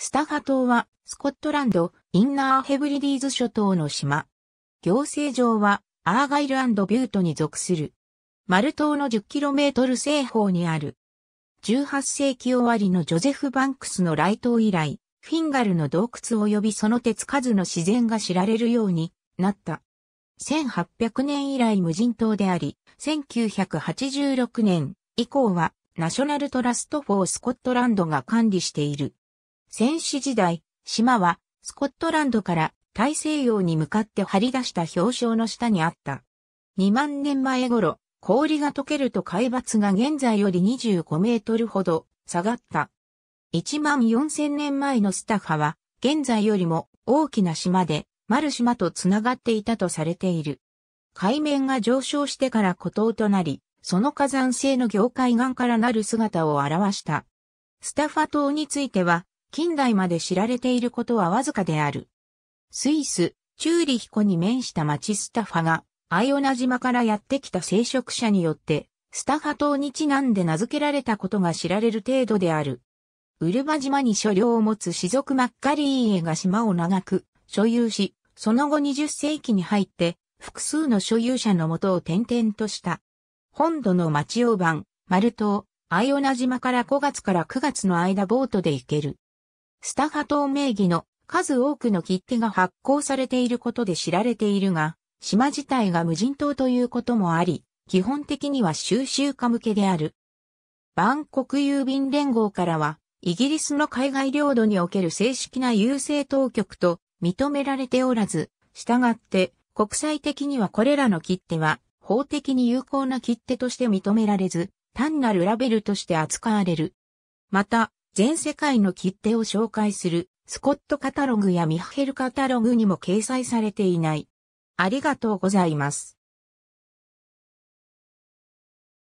スタファ島は、スコットランド、インナーヘブリディーズ諸島の島。行政上は、アーガイルビュートに属する。マル島の 10km 西方にある。18世紀終わりのジョゼフ・バンクスの来島以来、フィンガルの洞窟及びその手つかずの自然が知られるようになった。1800年以来無人島であり、1986年以降はナショナルトラストフォースコットランドが管理している。戦死時代、島はスコットランドから大西洋に向かって張り出した氷床の下にあった。2万年前頃、氷が溶けると海抜が現在より25メートルほど下がった。1万4000年前のスタファは、現在よりも大きな島で、丸島と繋がっていたとされている。海面が上昇してから孤島となり、その火山性の凝界岩からなる姿を表した。スタファ島については、近代まで知られていることはわずかである。スイス、チューリヒコに面した町スタファが、アイオナ島からやってきた聖職者によって、スタファ島にちなんで名付けられたことが知られる程度である。ウルバ島に所領を持つ氏族マッカリーエが島を長く所有し、その後20世紀に入って複数の所有者のもとを転々とした。本土の町オン、マル島、アイオナ島から5月から9月の間ボートで行ける。スタハ島名義の数多くの切手が発行されていることで知られているが、島自体が無人島ということもあり、基本的には収集家向けである。バンコク郵便連合からは、イギリスの海外領土における正式な郵政当局と認められておらず、従って国際的にはこれらの切手は法的に有効な切手として認められず、単なるラベルとして扱われる。また、全世界の切手を紹介するスコットカタログやミハヘルカタログにも掲載されていない。ありがとうございます。